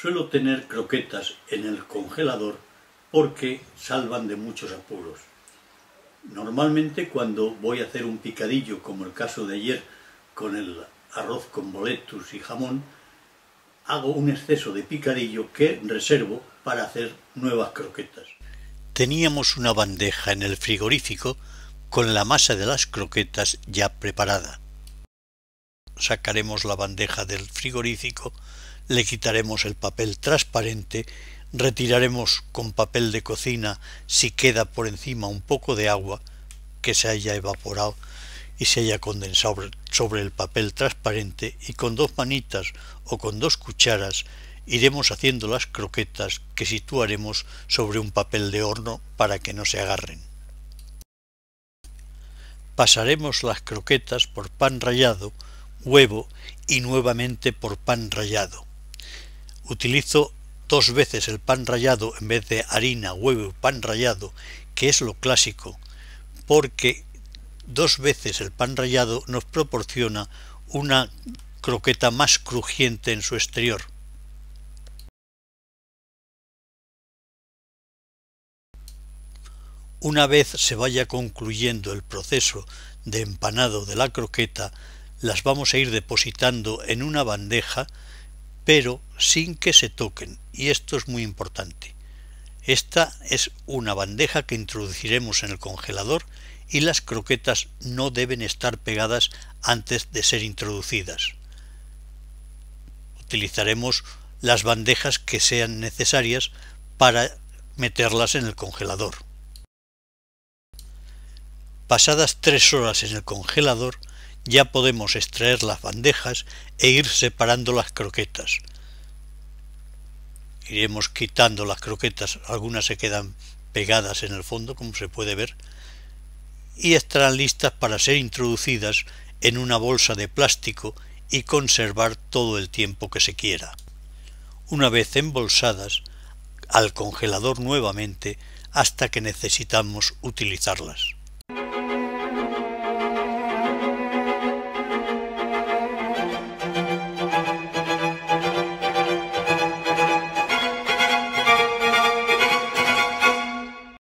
Suelo tener croquetas en el congelador porque salvan de muchos apuros. Normalmente cuando voy a hacer un picadillo, como el caso de ayer, con el arroz con boletus y jamón, hago un exceso de picadillo que reservo para hacer nuevas croquetas. Teníamos una bandeja en el frigorífico con la masa de las croquetas ya preparada. Sacaremos la bandeja del frigorífico le quitaremos el papel transparente, retiraremos con papel de cocina si queda por encima un poco de agua que se haya evaporado y se haya condensado sobre el papel transparente y con dos manitas o con dos cucharas iremos haciendo las croquetas que situaremos sobre un papel de horno para que no se agarren. Pasaremos las croquetas por pan rallado, huevo y nuevamente por pan rallado utilizo dos veces el pan rallado en vez de harina, huevo pan rallado, que es lo clásico, porque dos veces el pan rallado nos proporciona una croqueta más crujiente en su exterior. Una vez se vaya concluyendo el proceso de empanado de la croqueta, las vamos a ir depositando en una bandeja pero sin que se toquen, y esto es muy importante. Esta es una bandeja que introduciremos en el congelador y las croquetas no deben estar pegadas antes de ser introducidas. Utilizaremos las bandejas que sean necesarias para meterlas en el congelador. Pasadas tres horas en el congelador, ya podemos extraer las bandejas e ir separando las croquetas. Iremos quitando las croquetas, algunas se quedan pegadas en el fondo, como se puede ver, y estarán listas para ser introducidas en una bolsa de plástico y conservar todo el tiempo que se quiera. Una vez embolsadas, al congelador nuevamente hasta que necesitamos utilizarlas.